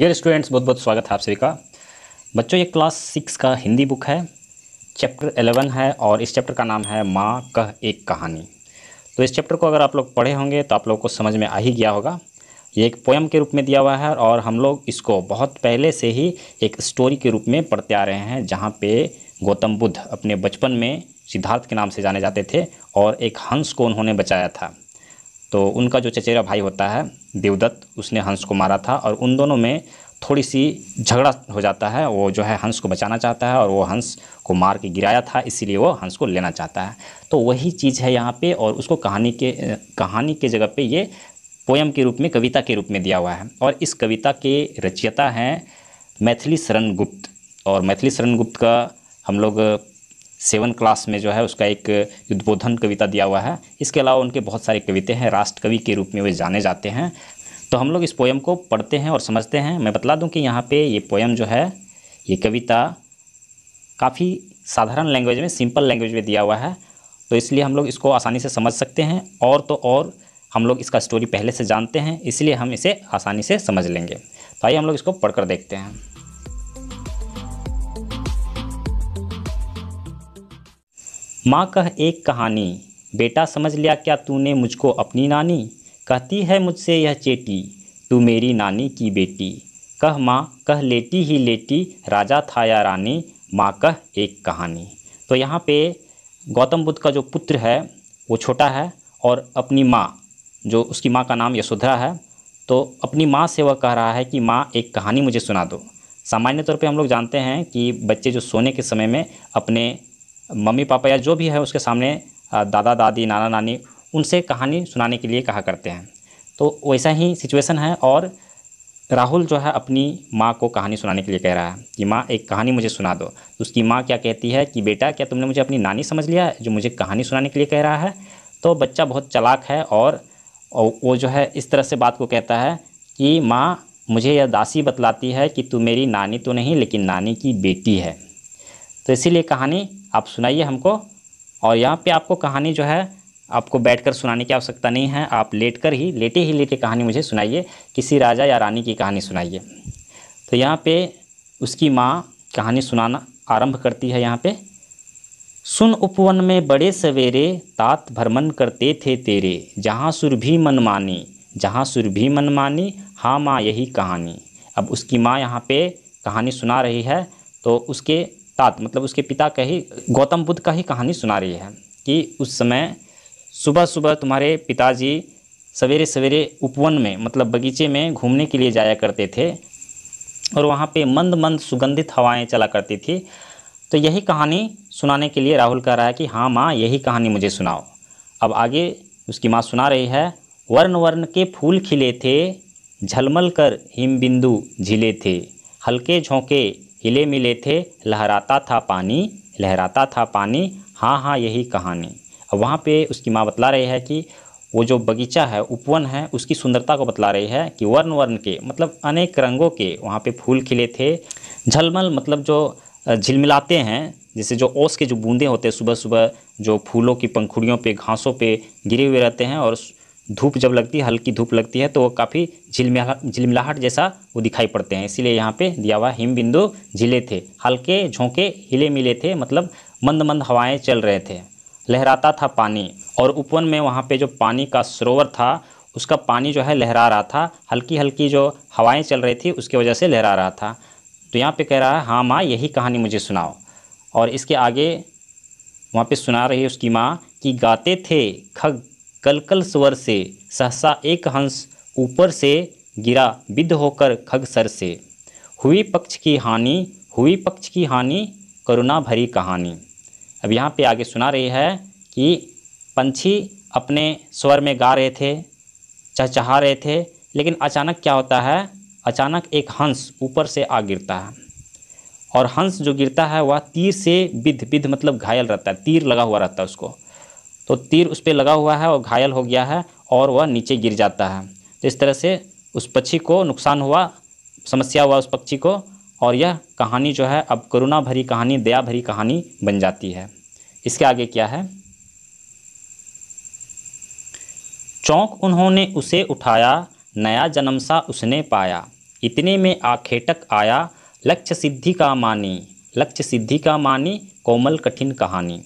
dear students बहुत बहुत स्वागत है आप सभी का बच्चों ये क्लास सिक्स का हिंदी बुक है चैप्टर एलेवन है और इस चैप्टर का नाम है माँ कह एक कहानी तो इस चैप्टर को अगर आप लोग पढ़े होंगे तो आप लोग को समझ में आ ही गया होगा ये एक पोएम के रूप में दिया हुआ है और हम लोग इसको बहुत पहले से ही एक स्टोरी के रूप में पढ़ते आ रहे हैं जहाँ पे गौतम बुद्ध अपने बचपन में सिद्धार्थ के नाम से जाने जाते थे और एक हंस को उन्होंने बचाया था तो उनका जो चचेरा भाई होता है देवदत्त उसने हंस को मारा था और उन दोनों में थोड़ी सी झगड़ा हो जाता है वो जो है हंस को बचाना चाहता है और वो हंस को मार के गिराया था इसीलिए वो हंस को लेना चाहता है तो वही चीज़ है यहाँ पे और उसको कहानी के कहानी के जगह पे ये पोयम के रूप में कविता के रूप में दिया हुआ है और इस कविता के रचयिता हैं मैथिली शरण गुप्त और मैथिली शरण गुप्त का हम लोग सेवन क्लास में जो है उसका एक युद्धबोधन कविता दिया हुआ है इसके अलावा उनके बहुत सारे कविते हैं राष्ट्र कवि के रूप में वे जाने जाते हैं तो हम लोग इस पोएम को पढ़ते हैं और समझते हैं मैं बता दूं कि यहाँ पे ये पोएम जो है ये कविता काफ़ी साधारण लैंग्वेज में सिंपल लैंग्वेज में दिया हुआ है तो इसलिए हम लोग इसको आसानी से समझ सकते हैं और तो और हम लोग इसका स्टोरी पहले से जानते हैं इसलिए हम इसे आसानी से समझ लेंगे तो आइए हम लोग इसको पढ़ देखते हैं माँ कह एक कहानी बेटा समझ लिया क्या तूने मुझको अपनी नानी कहती है मुझसे यह चेटी तू मेरी नानी की बेटी कह माँ कह लेटी ही लेटी राजा था या रानी माँ कह एक कहानी तो यहाँ पे गौतम बुद्ध का जो पुत्र है वो छोटा है और अपनी माँ जो उसकी माँ का नाम यशोधरा है तो अपनी माँ से वह कह रहा है कि माँ एक कहानी मुझे सुना दो सामान्य तौर पे हम लोग जानते हैं कि बच्चे जो सोने के समय में अपने मम्मी पापा या जो भी है उसके सामने दादा दादी नाना नानी उनसे कहानी सुनाने के लिए कहा करते हैं तो वैसा ही सिचुएशन है और राहुल जो है अपनी माँ को कहानी सुनाने के लिए कह रहा है कि माँ एक कहानी मुझे सुना दो तो उसकी माँ क्या कहती है कि बेटा क्या तुमने मुझे अपनी नानी समझ लिया है जो मुझे कहानी सुनाने के लिए कह रहा है तो बच्चा बहुत चलाक है और वो जो है इस तरह से बात को कहता है कि माँ मुझे यह दासी बतलाती है कि तू मेरी नानी तो नहीं लेकिन नानी की बेटी है तो इसीलिए कहानी आप सुनाइए हमको और यहाँ पे आपको कहानी जो है आपको बैठकर सुनाने की आवश्यकता नहीं है आप लेटकर ही लेटे ही लेटे कहानी मुझे सुनाइए किसी राजा या रानी की कहानी सुनाइए तो यहाँ पे उसकी माँ कहानी सुनाना आरंभ करती है यहाँ पे सुन उपवन में बड़े सवेरे तात भ्रमण करते थे तेरे जहाँ सुर भी मनमानी जहाँ सुर भी मनमानी हाँ माँ यही कहानी अब उसकी माँ यहाँ पे कहानी सुना रही है तो उसके साथ मतलब उसके पिता का ही गौतम बुद्ध का ही कहानी सुना रही है कि उस समय सुबह सुबह तुम्हारे पिताजी सवेरे सवेरे उपवन में मतलब बगीचे में घूमने के लिए जाया करते थे और वहाँ पे मंद मंद सुगंधित हवाएं चला करती थी तो यही कहानी सुनाने के लिए राहुल कह रहा है कि हाँ माँ यही कहानी मुझे सुनाओ अब आगे उसकी माँ सुना रही है वर्ण वर्ण के फूल खिले थे झलमल कर हिम बिंदु थे हल्के झोंके हिले मिले थे लहराता था पानी लहराता था पानी हाँ हाँ यही कहानी वहाँ पे उसकी माँ बतला रही है कि वो जो बगीचा है उपवन है उसकी सुंदरता को बतला रही है कि वर्ण वर्ण के मतलब अनेक रंगों के वहाँ पे फूल खिले थे झलमल मतलब जो झिलमिलाते हैं जैसे जो ओस के जो बूंदे होते हैं सुबह सुबह जो फूलों की पंखुड़ियों पे घासों पे गिरे हुए रहते हैं और धूप जब लगती है हल्की धूप लगती है तो वो काफ़ी झिलमिला झिलमिलाहट जैसा वो दिखाई पड़ते हैं इसीलिए यहाँ पे दिया हुआ हिम बिंदु झिले थे हल्के झोंके हिले मिले थे मतलब मंद मंद हवाएं चल रहे थे लहराता था पानी और उपवन में वहाँ पे जो पानी का सरोवर था उसका पानी जो है लहरा रहा था हल्की हल्की जो हवाएँ चल रही थी उसकी वजह से लहरा रहा था तो यहाँ पे कह रहा है हाँ माँ यही कहानी मुझे सुनाओ और इसके आगे वहाँ पर सुना रही है उसकी माँ कि गाते थे खग कलकल स्वर से सहसा एक हंस ऊपर से गिरा विध होकर खग सर से हुई पक्ष की हानि हुई पक्ष की हानि करुणा भरी कहानी अब यहाँ पे आगे सुना रही है कि पंछी अपने स्वर में गा रहे थे चहचहा रहे थे लेकिन अचानक क्या होता है अचानक एक हंस ऊपर से आ गिरता है और हंस जो गिरता है वह तीर से विध विध मतलब घायल रहता है तीर लगा हुआ रहता है उसको तो तीर उस पर लगा हुआ है और घायल हो गया है और वह नीचे गिर जाता है तो इस तरह से उस पक्षी को नुकसान हुआ समस्या हुआ उस पक्षी को और यह कहानी जो है अब करुणा भरी कहानी दया भरी कहानी बन जाती है इसके आगे क्या है चौंक उन्होंने उसे उठाया नया जन्म सा उसने पाया इतने में आखेटक आया लक्ष्य सिद्धि का मानी लक्ष्य सिद्धि का मानी कोमल कठिन कहानी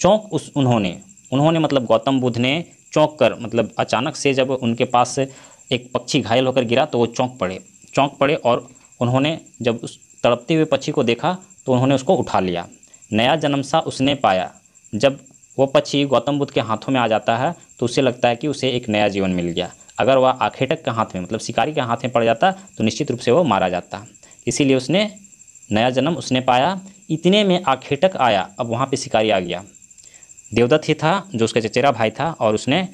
चौंक उस उन्होंने उन्होंने मतलब गौतम बुद्ध ने चौंक कर मतलब अचानक से जब उनके पास एक पक्षी घायल होकर गिरा तो वो चौंक पड़े चौंक पड़े और उन्होंने जब उस तड़पते हुए पक्षी को देखा तो उन्होंने उसको उठा लिया नया जन्म सा उसने पाया जब वो पक्षी गौतम बुद्ध के हाथों में आ जाता है तो उसे लगता है कि उसे एक नया जीवन मिल गया अगर वह आखेटक के हाथ में मतलब शिकारी के हाथ में पड़ जाता तो निश्चित रूप से वो मारा जाता इसीलिए उसने नया जन्म उसने पाया इतने में आखेटक आया अब वहाँ पे शिकारी आ गया देवदत्त ही था जो उसका चचेरा भाई था और उसने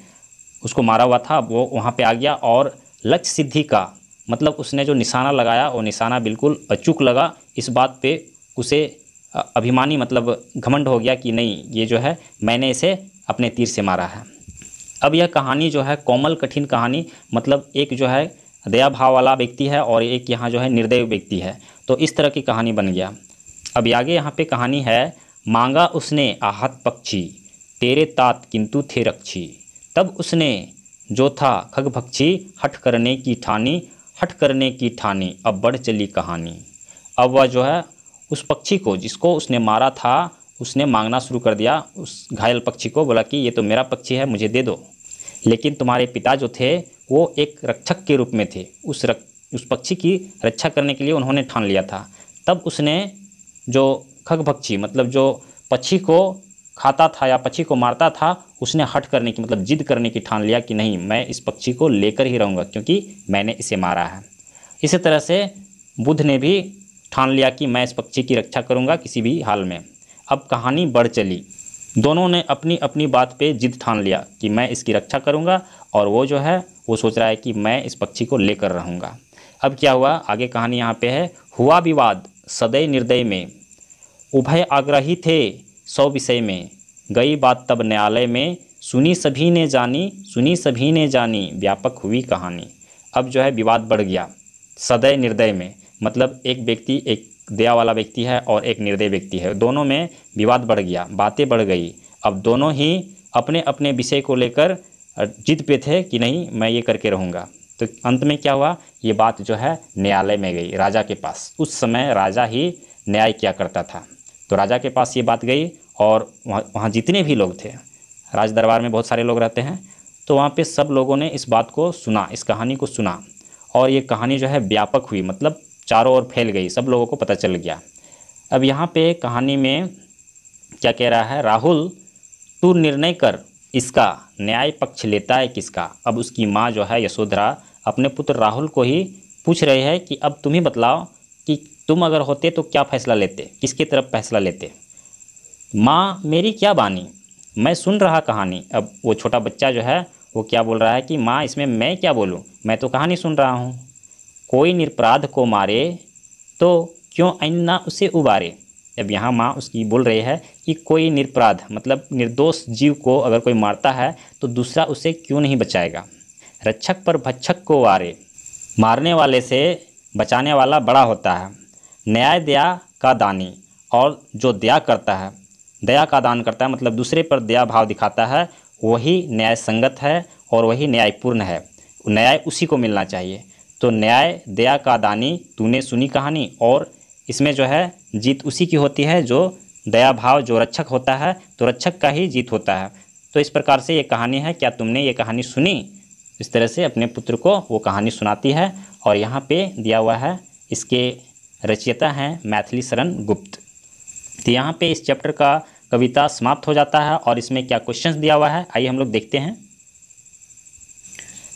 उसको मारा हुआ था वो वहाँ पे आ गया और लक्ष्य सिद्धि का मतलब उसने जो निशाना लगाया वो निशाना बिल्कुल अचूक लगा इस बात पे उसे अभिमानी मतलब घमंड हो गया कि नहीं ये जो है मैंने इसे अपने तीर से मारा है अब यह कहानी जो है कोमल कठिन कहानी मतलब एक जो है दया भाव वाला व्यक्ति है और एक यहाँ जो है निर्दय व्यक्ति है तो इस तरह की कहानी बन गया अब आगे यहाँ पर कहानी है मांगा उसने आहत पक्षी तेरे तात किंतु थे रक्षी तब उसने जो था खगभक्षी हट करने की ठानी हट करने की ठानी अब बढ़ चली कहानी अब वह जो है उस पक्षी को जिसको उसने मारा था उसने मांगना शुरू कर दिया उस घायल पक्षी को बोला कि ये तो मेरा पक्षी है मुझे दे दो लेकिन तुम्हारे पिता जो थे वो एक रक्षक के रूप में थे उस रक, उस पक्षी की रक्षा करने के लिए उन्होंने ठान लिया था तब उसने जो खगभक्षी मतलब जो पक्षी को खाता था या पक्षी को मारता था उसने हट करने की मतलब जिद करने की ठान लिया कि नहीं मैं इस पक्षी को लेकर ही रहूँगा क्योंकि मैंने इसे मारा है इसी तरह से बुद्ध ने भी ठान लिया कि मैं इस पक्षी की रक्षा करूँगा किसी भी हाल में अब कहानी बढ़ चली दोनों ने अपनी अपनी बात पे जिद ठान लिया कि मैं इसकी रक्षा करूँगा और वो जो है वो सोच रहा है कि मैं इस पक्षी को लेकर रहूँगा अब क्या हुआ आगे कहानी यहाँ पे है हुआ विवाद सदैव निर्दय में उभय आग्रही थे सौ विषय में गई बात तब न्यायालय में सुनी सभी ने जानी सुनी सभी ने जानी व्यापक हुई कहानी अब जो है विवाद बढ़ गया सदैव निर्दय में मतलब एक व्यक्ति एक दया वाला व्यक्ति है और एक निर्दय व्यक्ति है दोनों में विवाद बढ़ गया बातें बढ़ गई अब दोनों ही अपने अपने विषय को लेकर जिद पे थे कि नहीं मैं ये करके रहूँगा तो अंत में क्या हुआ ये बात जो है न्यायालय में गई राजा के पास उस समय राजा ही न्याय किया करता था तो राजा के पास ये बात गई और वहाँ वहाँ जितने भी लोग थे राज दरबार में बहुत सारे लोग रहते हैं तो वहाँ पे सब लोगों ने इस बात को सुना इस कहानी को सुना और ये कहानी जो है व्यापक हुई मतलब चारों ओर फैल गई सब लोगों को पता चल गया अब यहाँ पे कहानी में क्या कह रहा है राहुल तू निर्णय कर इसका न्याय पक्ष लेता है किसका अब उसकी माँ जो है यशोधरा अपने पुत्र राहुल को ही पूछ रही है कि अब तुम ही बतलाओ कि तुम अगर होते तो क्या फैसला लेते किसके तरफ फैसला लेते माँ मेरी क्या बानी मैं सुन रहा कहानी अब वो छोटा बच्चा जो है वो क्या बोल रहा है कि माँ इसमें मैं क्या बोलूँ मैं तो कहानी सुन रहा हूँ कोई निरपराध को मारे तो क्यों आइना उसे उबारे अब यहाँ माँ उसकी बोल रही है कि कोई निरपराध मतलब निर्दोष जीव को अगर कोई मारता है तो दूसरा उसे क्यों नहीं बचाएगा रक्षक पर भक्षक को वारे मारने वाले से बचाने वाला बड़ा होता है न्याय दया का दानी और जो दया करता है दया का दान करता है मतलब दूसरे पर दया भाव दिखाता है वही न्याय संगत है और वही न्यायपूर्ण है न्याय उसी को मिलना चाहिए तो न्याय दया का दानी तूने सुनी कहानी और इसमें जो है जीत उसी की होती है जो दया भाव जो रक्षक होता है तो रक्षक का ही जीत होता है तो इस प्रकार से ये कहानी है क्या तुमने ये कहानी सुनी इस तरह से अपने पुत्र को वो कहानी सुनाती है और यहाँ पे दिया हुआ है इसके रचयिता हैं मैथिली शरण गुप्त तो यहाँ पे इस चैप्टर का कविता समाप्त हो जाता है और इसमें क्या क्वेश्चन दिया हुआ है आइए हम लोग देखते हैं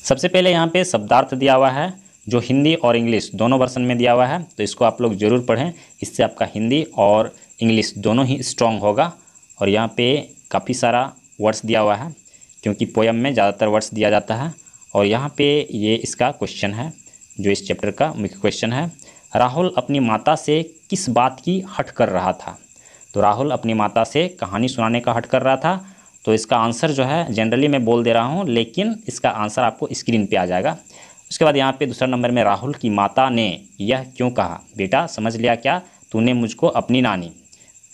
सबसे पहले यहाँ पे शब्दार्थ दिया हुआ है जो हिंदी और इंग्लिश दोनों वर्सन में दिया हुआ है तो इसको आप लोग ज़रूर पढ़ें इससे आपका हिंदी और इंग्लिश दोनों ही स्ट्रॉन्ग होगा और यहाँ पे काफ़ी सारा वर्ड्स दिया हुआ है क्योंकि पोयम में ज़्यादातर वर्ड्स दिया जाता है और यहाँ पे ये इसका क्वेश्चन है जो इस चैप्टर का मुख्य क्वेश्चन है राहुल अपनी माता से किस बात की हट कर रहा था तो राहुल अपनी माता से कहानी सुनाने का हट कर रहा था तो इसका आंसर जो है जनरली मैं बोल दे रहा हूँ लेकिन इसका आंसर आपको स्क्रीन पे आ जाएगा उसके बाद यहाँ पे दूसरा नंबर में राहुल की माता ने यह क्यों कहा बेटा समझ लिया क्या तूने मुझको अपनी नानी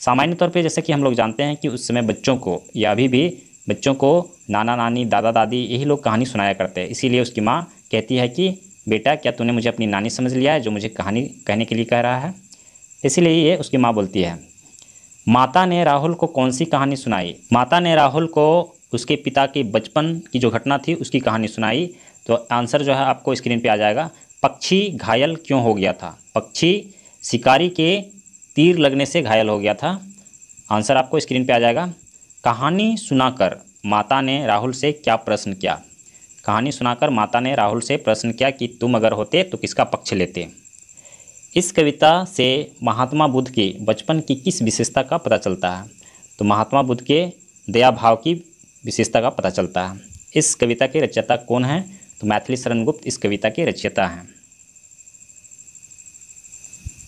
सामान्य तौर पे जैसे कि हम लोग जानते हैं कि उस समय बच्चों को या अभी भी बच्चों को नाना नानी दादा दादी यही लोग कहानी सुनाया करते हैं इसीलिए उसकी माँ कहती है कि बेटा क्या तूने मुझे अपनी नानी समझ लिया है जो मुझे कहानी कहने के लिए कह रहा है इसीलिए ये उसकी माँ बोलती है माता ने राहुल को कौन सी कहानी सुनाई माता ने राहुल को उसके पिता के बचपन की जो घटना थी उसकी कहानी सुनाई तो आंसर जो है आपको स्क्रीन पे आ जाएगा पक्षी घायल क्यों हो गया था पक्षी शिकारी के तीर लगने से घायल हो गया था आंसर आपको स्क्रीन पे आ जाएगा कहानी सुनाकर माता ने राहुल से क्या प्रश्न किया कहानी सुनाकर माता ने राहुल से प्रश्न किया कि तुम अगर होते तो किसका पक्ष लेते इस कविता से महात्मा बुद्ध के बचपन की किस विशेषता का पता चलता है तो महात्मा बुद्ध के दया भाव की विशेषता का पता चलता है इस कविता के रचयिता कौन है तो मैथिली शरण गुप्त इस कविता के रचयिता हैं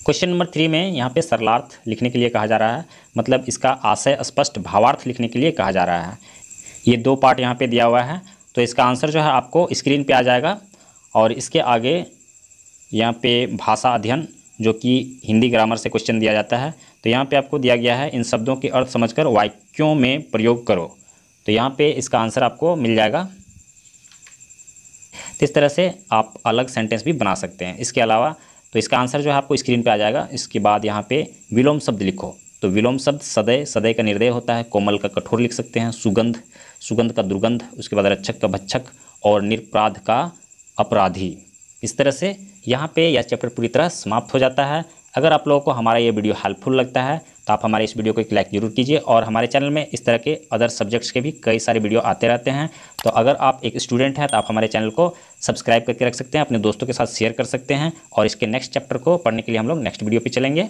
क्वेश्चन नंबर थ्री में यहाँ पे सरलार्थ लिखने के लिए कहा जा रहा है मतलब इसका आशय स्पष्ट भावार्थ लिखने के लिए कहा जा रहा है ये दो पार्ट यहाँ पे दिया हुआ है तो इसका आंसर जो है आपको स्क्रीन पे आ जाएगा और इसके आगे यहाँ पे भाषा अध्ययन जो कि हिंदी ग्रामर से क्वेश्चन दिया जाता है तो यहाँ पे आपको दिया गया है इन शब्दों के अर्थ समझकर वाक्यों में प्रयोग करो तो यहाँ पे इसका आंसर आपको मिल जाएगा तो इस तरह से आप अलग सेंटेंस भी बना सकते हैं इसके अलावा तो इसका आंसर जो है आपको स्क्रीन पर आ जाएगा इसके बाद यहाँ पर विलोम शब्द लिखो तो विलोम शब्द सदै सदै का निर्दय होता है कोमल का कठोर लिख सकते हैं सुगंध सुगंध का दुर्गंध उसके बाद रक्षक का भक्षक और निरपराध का अपराधी इस तरह से यहाँ पे यह चैप्टर पूरी तरह समाप्त हो जाता है अगर आप लोगों को हमारा ये वीडियो हेल्पफुल लगता है तो आप हमारे इस वीडियो को एक लाइक जरूर कीजिए और हमारे चैनल में इस तरह के अदर सब्जेक्ट्स के भी कई सारे वीडियो आते रहते हैं तो अगर आप एक स्टूडेंट हैं तो आप हमारे चैनल को सब्सक्राइब करके रख सकते हैं अपने दोस्तों के साथ शेयर कर सकते हैं और इसके नेक्स्ट चैप्टर को पढ़ने के लिए हम लोग नेक्स्ट वीडियो पर चलेंगे